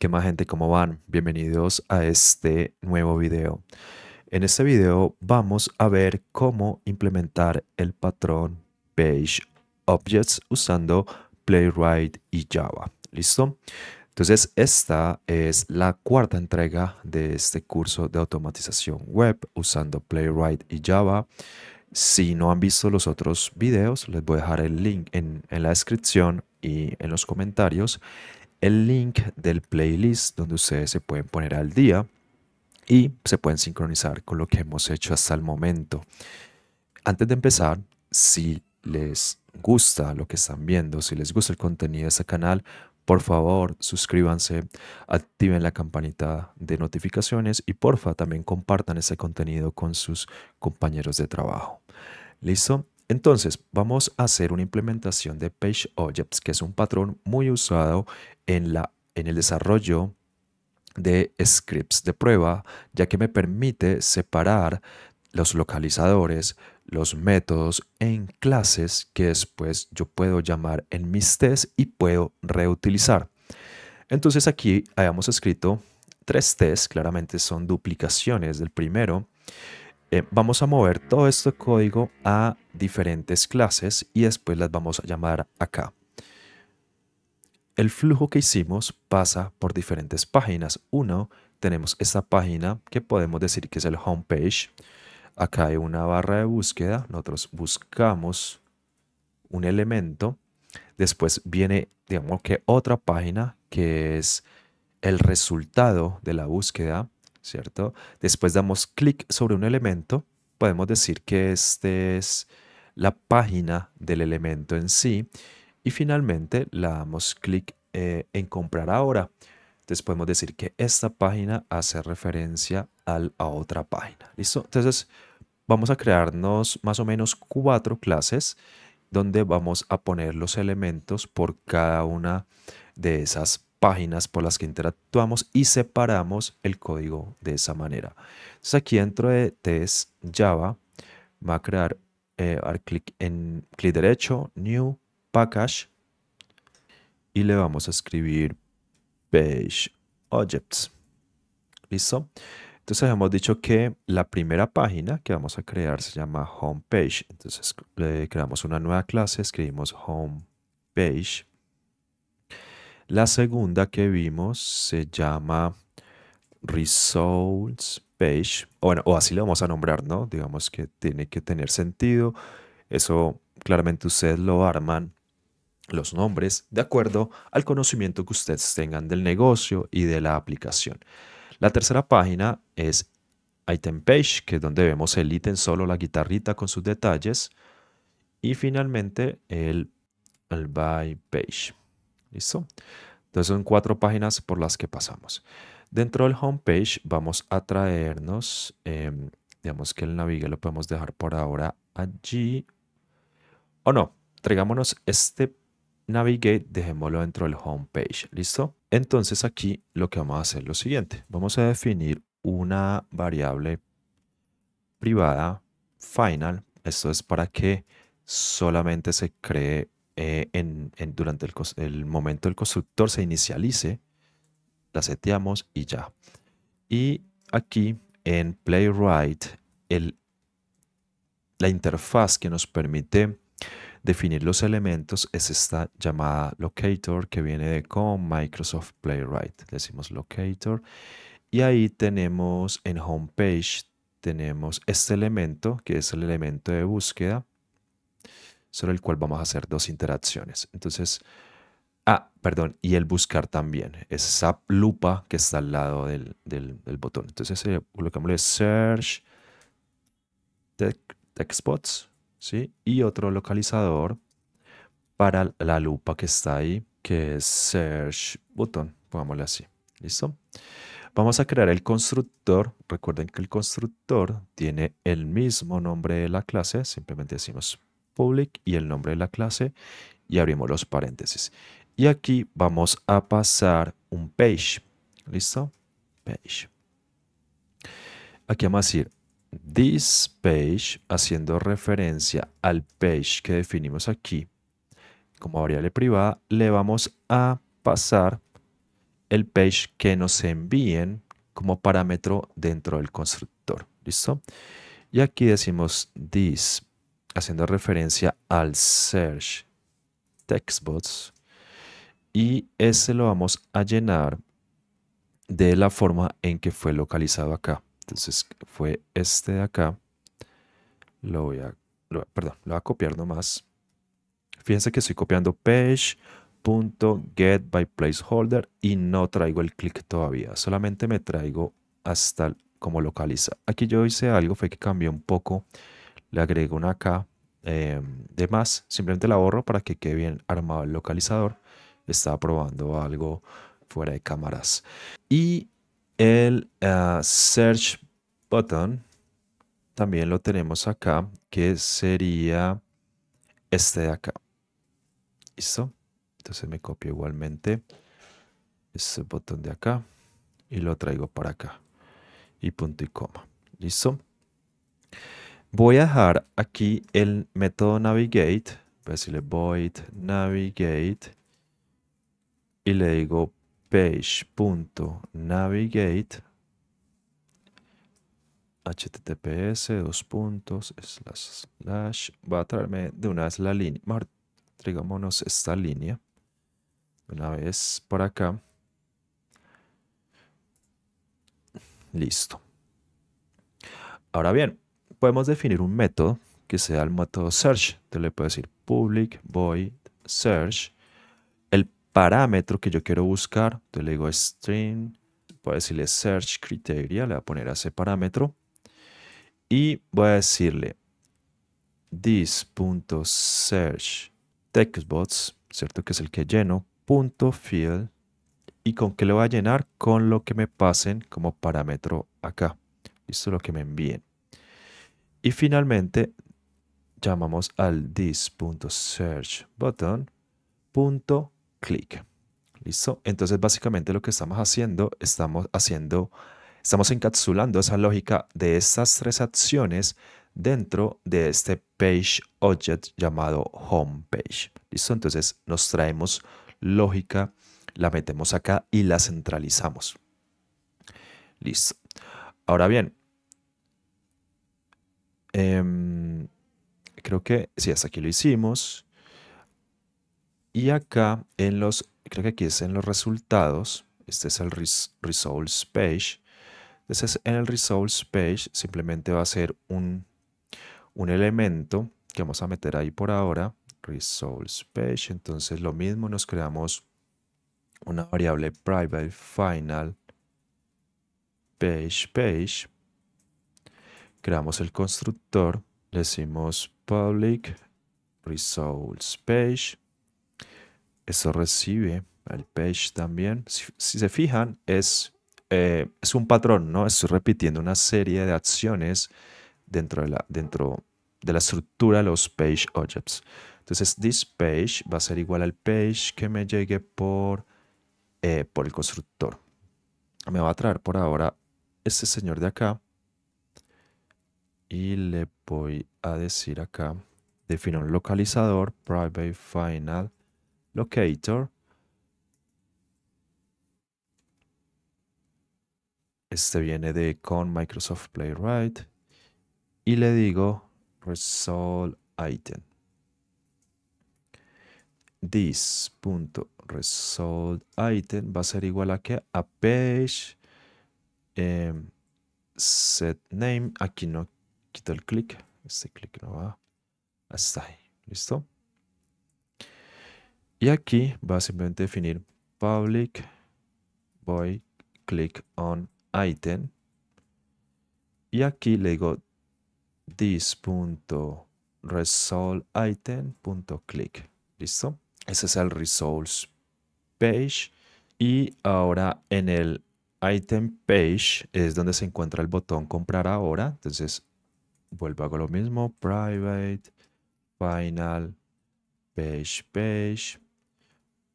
¿Qué más gente? ¿Cómo van? Bienvenidos a este nuevo video. En este video vamos a ver cómo implementar el patrón Page Objects usando Playwright y Java. ¿Listo? Entonces esta es la cuarta entrega de este curso de automatización web usando Playwright y Java. Si no han visto los otros videos, les voy a dejar el link en, en la descripción y en los comentarios el link del playlist donde ustedes se pueden poner al día y se pueden sincronizar con lo que hemos hecho hasta el momento. Antes de empezar, si les gusta lo que están viendo, si les gusta el contenido de este canal, por favor suscríbanse, activen la campanita de notificaciones y porfa también compartan ese contenido con sus compañeros de trabajo. ¿Listo? Entonces, vamos a hacer una implementación de Page Objects, que es un patrón muy usado en, en el desarrollo de scripts de prueba, ya que me permite separar los localizadores, los métodos en clases que después yo puedo llamar en mis tests y puedo reutilizar. Entonces aquí hayamos escrito tres tests, claramente son duplicaciones del primero, eh, vamos a mover todo este código a diferentes clases y después las vamos a llamar acá. El flujo que hicimos pasa por diferentes páginas. Uno, tenemos esta página que podemos decir que es el homepage. Acá hay una barra de búsqueda. Nosotros buscamos un elemento. Después viene, digamos que otra página que es el resultado de la búsqueda. ¿cierto? Después damos clic sobre un elemento, podemos decir que este es la página del elemento en sí y finalmente le damos clic eh, en comprar ahora. Entonces podemos decir que esta página hace referencia a otra página. ¿Listo? Entonces vamos a crearnos más o menos cuatro clases donde vamos a poner los elementos por cada una de esas páginas por las que interactuamos y separamos el código de esa manera. Entonces aquí dentro de test Java, va a crear, eh, clic en clic derecho, New Package y le vamos a escribir Page Objects. ¿Listo? Entonces hemos dicho que la primera página que vamos a crear se llama Homepage. Entonces le creamos una nueva clase, escribimos Homepage la segunda que vimos se llama Results Page, o, o así lo vamos a nombrar, ¿no? Digamos que tiene que tener sentido. Eso claramente ustedes lo arman los nombres de acuerdo al conocimiento que ustedes tengan del negocio y de la aplicación. La tercera página es Item Page, que es donde vemos el ítem solo, la guitarrita con sus detalles. Y finalmente el, el Buy Page. ¿Listo? Entonces son cuatro páginas por las que pasamos. Dentro del homepage vamos a traernos, em, digamos que el navigue lo podemos dejar por ahora allí. O no, traigámonos este navigate, dejémoslo dentro del homepage, ¿listo? Entonces aquí lo que vamos a hacer es lo siguiente. Vamos a definir una variable privada final. Esto es para que solamente se cree eh, en, durante el, momento el constructor se inicialice, la seteamos y ya. Y aquí en Playwright, el, la interfaz que nos permite definir los elementos es esta llamada locator que viene de con Microsoft Playwright. decimos locator. Y ahí tenemos en homepage, tenemos este elemento que es el elemento de búsqueda sobre el cual vamos a hacer dos interacciones. Entonces, ah, perdón, y el buscar también. Es esa lupa que está al lado del, del, botón. Entonces, eh, colocamos search spots, ¿sí? Y otro localizador para la lupa que está ahí, que es search botón, pongámosle así. ¿Listo? Vamos a crear el constructor. Recuerden que el constructor tiene el mismo nombre de la clase, simplemente decimos public y el nombre de la clase y abrimos los paréntesis. Y aquí vamos a pasar un page. ¿Listo? Page. Aquí vamos a decir this page haciendo referencia al page que definimos aquí como variable privada le vamos a pasar el page que nos envíen como parámetro dentro del constructor listo y aquí decimos this haciendo referencia al search text textbox y ese lo vamos a llenar de la forma en que fue localizado acá. Entonces fue este de acá. Lo voy a, perdón, lo voy a copiar nomás. Fíjense que estoy copiando page.getByPlaceHolder by placeholder y no traigo el clic todavía. Solamente me traigo hasta como localiza. Aquí yo hice algo, fue que cambió un poco le agrego una acá em, de más, simplemente la borro para que quede bien armado el localizador. Estaba probando algo fuera de cámaras. Y el ah, search button también lo tenemos acá, que sería este de acá. ¿Listo? Entonces me copio igualmente este botón de acá y lo traigo para acá. Y punto y coma. ¿Listo? Voy a dejar aquí el método navigate. Voy a decirle void navigate. Y le digo page.navigate. HTTPS, dos puntos, slash, slash. Va a traerme de una vez la línea. trigámonos esta línea. Una vez por acá. Listo. Ahora bien, podemos definir un método que sea el método search. Entonces le puedo decir public void search. El parámetro que yo quiero buscar, entonces le digo string, voy decirle search criteria, le voy a poner ese parámetro. Y voy a decirle this.search textbots, ¿cierto? Que es el que lleno, punto field. ¿Y con qué le voy a llenar? Con lo que me pasen como parámetro acá. Listo, lo que me envíen. Y finalmente llamamos al this.search button ¿Listo? Entonces básicamente lo que estamos haciendo, estamos haciendo, estamos encapsulando esa lógica de estas tres acciones dentro de este page object llamado homepage. ¿Listo? Entonces nos traemos lógica, la metemos acá y la centralizamos. Listo. Ahora bien, Em, creo que sí, hasta aquí lo hicimos. Y acá en los, creo que aquí es en los resultados. Este es el results page. Entonces este en el results page simplemente va a ser un, un elemento que vamos a meter ahí por ahora. Results page. Entonces lo mismo nos creamos una variable private final page page creamos el constructor, le decimos public results page. Eso recibe el page también. Si, se fijan, es, eh, es un patrón, ¿no? Estoy repitiendo una serie de acciones dentro de la, dentro de la estructura de los page objects. Entonces, this page va a ser igual al page que me llegue por, eh, por el constructor. Me va a traer por ahora este señor de acá y le voy a decir acá, defino un localizador, private final locator. Este viene de con Microsoft Playwright y le digo resolve item. This.resolve item va a ser igual a que a page em, set name. Aquí no quito el clic, este clic no va hasta ahí, ¿listo? Y aquí va a simplemente definir public Voy, click on item y aquí le digo item.click ¿listo? Ese es el results page y ahora en el item page es donde se encuentra el botón comprar ahora, entonces vuelvo hago lo mismo, private, final, page, page,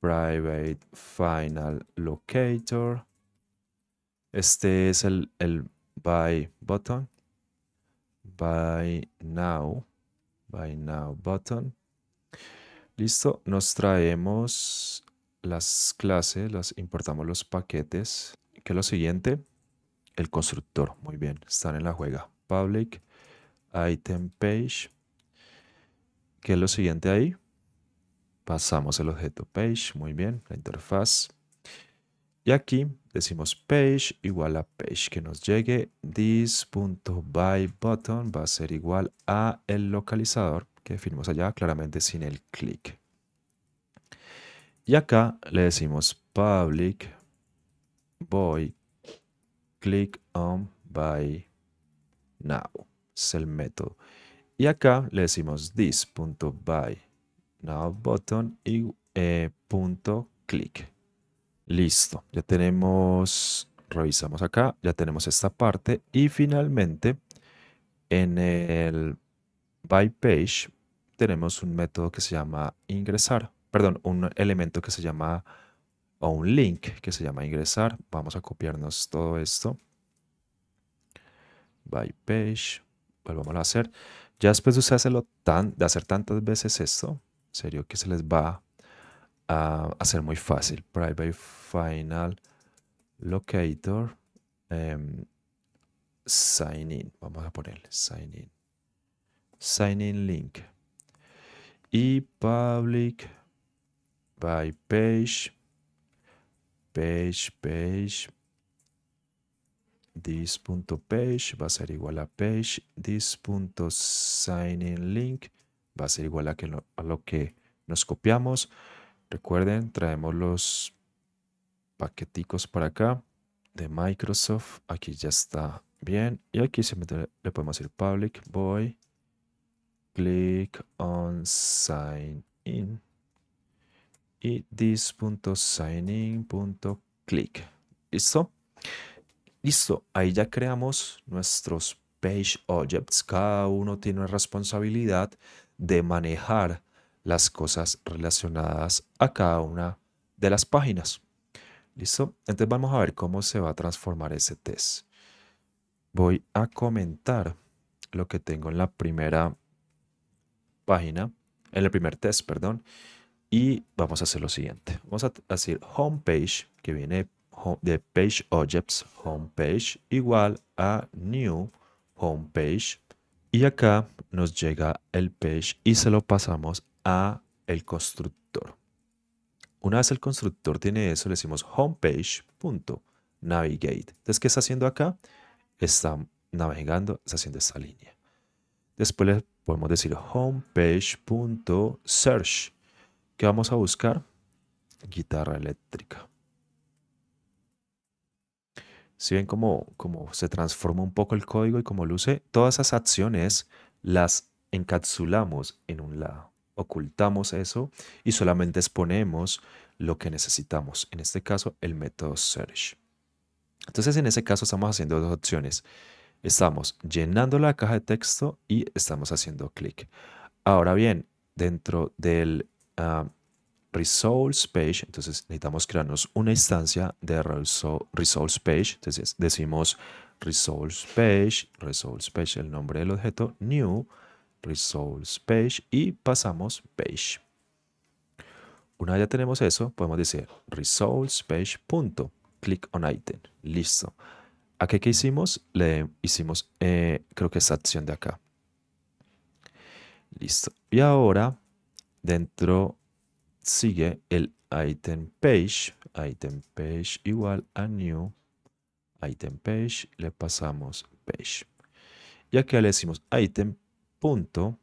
private, final, locator. Este es el, el buy button, buy now, buy now button. Listo, nos traemos las clases, las importamos los paquetes. Que es lo siguiente, el constructor. Muy bien, están en la juega. Public item page, que es lo siguiente ahí. Pasamos el objeto page, muy bien, la interfaz. Y aquí decimos page igual a page que nos llegue. This.byButton button va a ser igual a el localizador que definimos allá, claramente sin el clic. Y acá le decimos public void click on by now es el método. Y acá le decimos this.by now button y eh, punto click. Listo, ya tenemos, revisamos acá, ya tenemos esta parte y finalmente en el by page tenemos un método que se llama ingresar, perdón, un elemento que se llama o un link que se llama ingresar. Vamos a copiarnos todo esto. By page. Volvámoslo a hacer. Ya después de, hacerlo tan, de hacer tantas veces esto, serio que se les va a hacer muy fácil. Private Final Locator em, Sign In. Vamos a ponerle Sign In. Sign In Link. Y Public by Page. Page, page, this.page va a ser igual a page, this.signinLink va a ser igual a, que lo, a lo que nos copiamos. Recuerden, traemos los paqueticos para acá de Microsoft. Aquí ya está bien. Y aquí simplemente le podemos decir public voy. Click on sign in. Y this.signin.click. ¿Listo? Listo, ahí ya creamos nuestros page objects. Cada uno tiene una responsabilidad de manejar las cosas relacionadas a cada una de las páginas. ¿Listo? Entonces vamos a ver cómo se va a transformar ese test. Voy a comentar lo que tengo en la primera página, en el primer test, perdón, y vamos a hacer lo siguiente. Vamos a hacer homepage, que viene de Page Objects Homepage igual a New Homepage. Y acá nos llega el page y se lo pasamos a el constructor. Una vez el constructor tiene eso, le decimos homepage.navigate. Entonces, que está haciendo acá? Está navegando, está haciendo esta línea. Después le podemos decir homepage.search. que vamos a buscar? Guitarra eléctrica. Si ven cómo, se transforma un poco el código y cómo luce, todas esas acciones las encapsulamos en un lado, ocultamos eso y solamente exponemos lo que necesitamos, en este caso el método search. Entonces en ese caso estamos haciendo dos opciones. Estamos llenando la caja de texto y estamos haciendo clic. Ahora bien, dentro del ah, resource page, entonces necesitamos crearnos una instancia de resource page, entonces decimos resource page, resource page, el nombre del objeto, new, resource page y pasamos page. Una vez ya tenemos eso, podemos decir resource page punto, click on item, listo. qué qué hicimos, le hicimos, eh, creo que esta acción de acá. Listo. Y ahora, dentro sigue el item page, item page igual a new, item page, le pasamos page. Y aquí le decimos item punto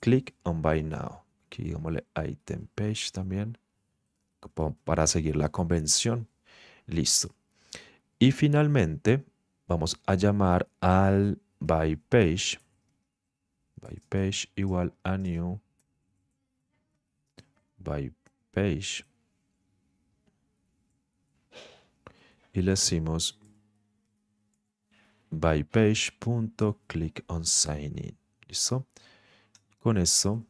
click on buy now. Aquí digámosle item page también para seguir la convención. Listo. Y finalmente vamos a llamar al buy page. buy page igual a new by page. Y le decimos by page on sign in. ¿Listo? Con eso,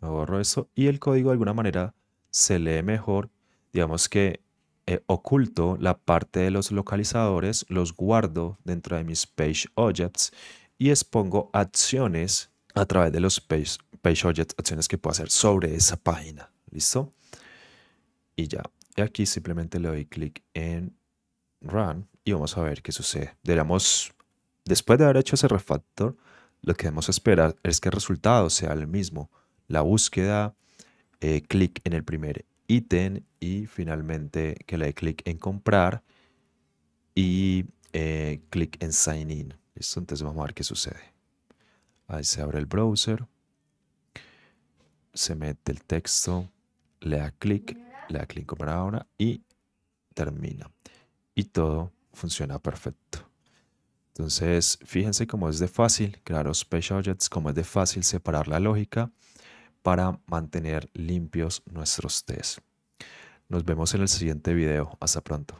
borro eso y el código de alguna manera se lee mejor. Digamos que eh, oculto la parte de los localizadores, los guardo dentro de mis page objects y expongo acciones a través de los page, page objects, acciones que puedo hacer sobre esa página. ¿Listo? y ya. Y aquí simplemente le doy clic en Run y vamos a ver qué sucede. después de haber hecho ese refactor, lo que debemos esperar es que el resultado sea el mismo. La búsqueda, eh, clic en el primer ítem y finalmente que le dé clic en comprar y eh, clic en sign in. ¿Listo? Entonces vamos a ver qué sucede. Ahí se abre el browser, se mete el texto, le da clic le da clic para ahora y termina. Y todo funciona perfecto. Entonces, fíjense cómo es de fácil crear los special objects, cómo es de fácil separar la lógica para mantener limpios nuestros tests. Nos vemos en el siguiente video. Hasta pronto.